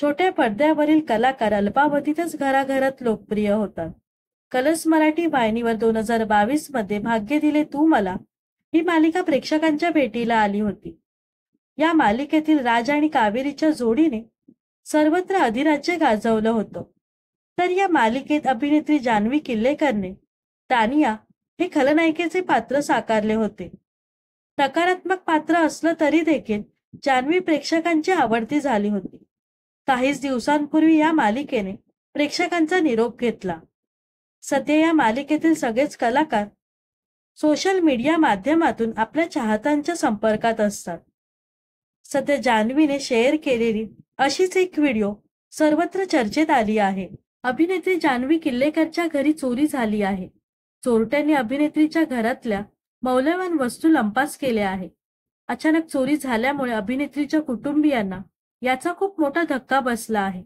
छोट्या पडद्यावरील कलाकार अल्पावधीतच घराघरात लोकप्रिय होतात कलर्स मराठी वाहिनीवर दोन हजार बावीस मध्ये भाग्य दिले तू मला ही मालिका प्रेक्षकांच्या भेटीला आली होती या मालिकेतील राज आणि कावेरीच्या जोडीने सर्वत्र अधिराज्य गाजवलं होतं तर या मालिकेत अभिनेत्री जान्हवी किल्लेकरने तानिया हे खलनायिकेचे पात्र साकारले होते नकारात्मक पात्र असलं तरी देखील जान्हवी प्रेक्षकांची आवडती झाली होती काहीच दिवसांपूर्वी या मालिकेने प्रेक्षकांचा निरोप घेतला सध्या या मालिकेतील सगळेच कलाकार सोशल मीडिया माध्यमातून आपल्या चाहत्यांच्या संपर्कात असतात सध्या जान्हवीने शेअर केलेली अशीच एक व्हिडिओ सर्वत्र चर्चेत आली आहे अभिनेत्री जान्हवी किल्लेकरच्या घरी चोरी झाली आहे चोरट्यांनी अभिनेत्रीच्या घरातल्या मौल्यवान वस्तू लंपास केल्या आहे अचानक चोरी झाल्यामुळे अभिनेत्रीच्या कुटुंबियांना याचा खूप मोठा धक्का बसला आहे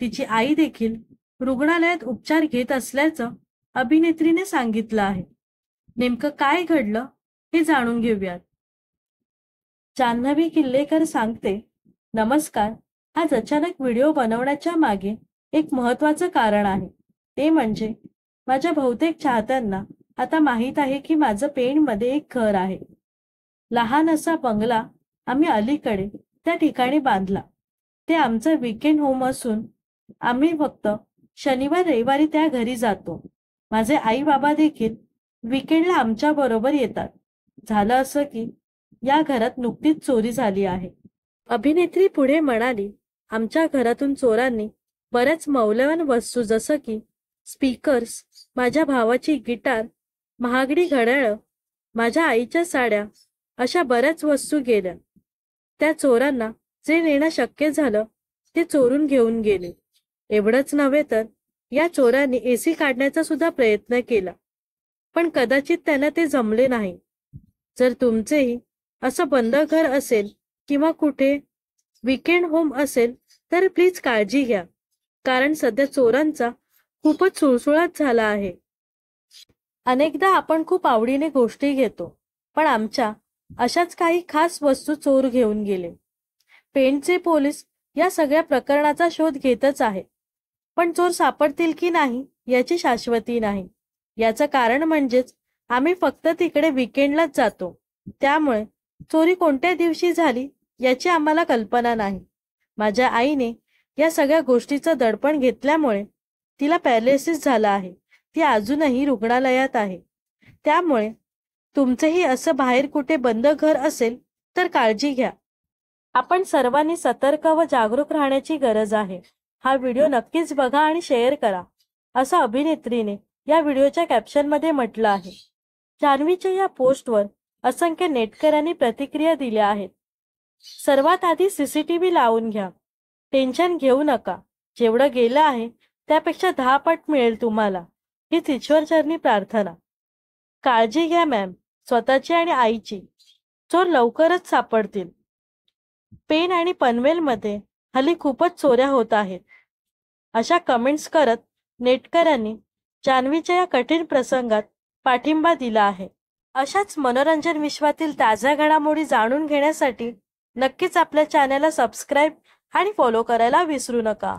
तिची आई देखील रुग्णालयात उपचार घेत असल्याचं अभिनेत्रीने सांगितलं आहे नेमकं काय घडलं हे जाणून घेऊयात जान्हवी किल्लेकर सांगते नमस्कार आज अचानक व्हिडिओ बनवण्याच्या मागे एक महत्वाचं कारण आहे ते म्हणजे माझ्या बहुतेक चाहत्यांना आता माहीत आहे की माझं पेणमध्ये एक घर आहे लहान असा बंगला आम्ही अलीकडे त्या ठिकाणी बांधला ते आमचं विकेंड होम असून आम्ही फक्त शनिवार रविवारी त्या घरी जातो माझे आई बाबा देखील विकेंडला आमच्या बरोबर येतात झालं असं की या घरात नुकतीच चोरी झाली आहे अभिनेत्री पुढे म्हणाली आमच्या घरातून चोरांनी बऱ्याच मौल्यवान वस्तू जसं की स्पीकर्स माझ्या भावाची गिटार महागडी घड्याळं माझ्या आईच्या साड्या अशा बऱ्याच वस्तू गेल्या त्या चोरांना जे नेणं शक्य झालं ते चोरून घेऊन गेले एवढंच नव्हे तर या चोरांनी एसी काढण्याचा सुद्धा प्रयत्न केला पण कदाचित त्यांना ते जमले नाही जर तुमचेही असं बंद घर असेल किंवा कुठे विकेंड होम असेल तर प्लीज काळजी घ्या कारण सध्या चोरांचा खूपच सुळसुळात झाला आहे अनेकदा आपण खूप आवडीने गोष्टी घेतो पण आमच्या अशाच काही खास वस्तू चोर घेऊन गेले पेंटचे पोलीस या सगळ्या प्रकरणाचा शोध घेतच आहे पण चोर सापडतील की नाही याची शाश्वती नाही याचं कारण म्हणजेच आम्ही फक्त तिकडे विकेंडलाच जातो त्यामुळे चोरी कोणत्या दिवशी झाली याची आम्हाला कल्पना नाही माझ्या आईने या सगळ्या गोष्टीचं दडपण घेतल्यामुळे तिला पॅरेलिसिस झाला आहे ती अजूनही रुग्णालयात आहे त्यामुळे तुमचंही असं बाहेर कुठे बंद घर असेल तर काळजी घ्या आपण सर्वांनी सतर्क व जागरूक राहण्याची गरज आहे हा व्हिडिओ नक्कीच बघा आणि शेअर करा असं अभिनेत्रीने या व्हिडिओच्या कॅप्शनमध्ये म्हटलं आहे जान्हवीच्या या पोस्टवर असंख्य नेटकऱ्यांनी प्रतिक्रिया दिल्या आहेत सर्वात आधी सीसीटीव्ही लावून घ्या टेन्शन घेऊ नका जेवढं गेलं आहे त्यापेक्षा दहा पट मिळेल तुम्हाला ही तिश्वरचरणी प्रार्थना काळजी घ्या मॅम स्वतःची आणि आईची चोर लवकरच सापडतील पेन आणि पनवेलमध्ये हल्ली खूपच चोऱ्या होत आहेत अशा कमेंट्स करत नेटकऱ्यांनी जान्हवीच्या या कठीण प्रसंगात पाठिंबा दिला आहे अशाच मनोरंजन विश्वातील ताज्या घडामोडी जाणून घेण्यासाठी नक्कीच आपल्या चॅनलला सबस्क्राईब आणि फॉलो करायला विसरू नका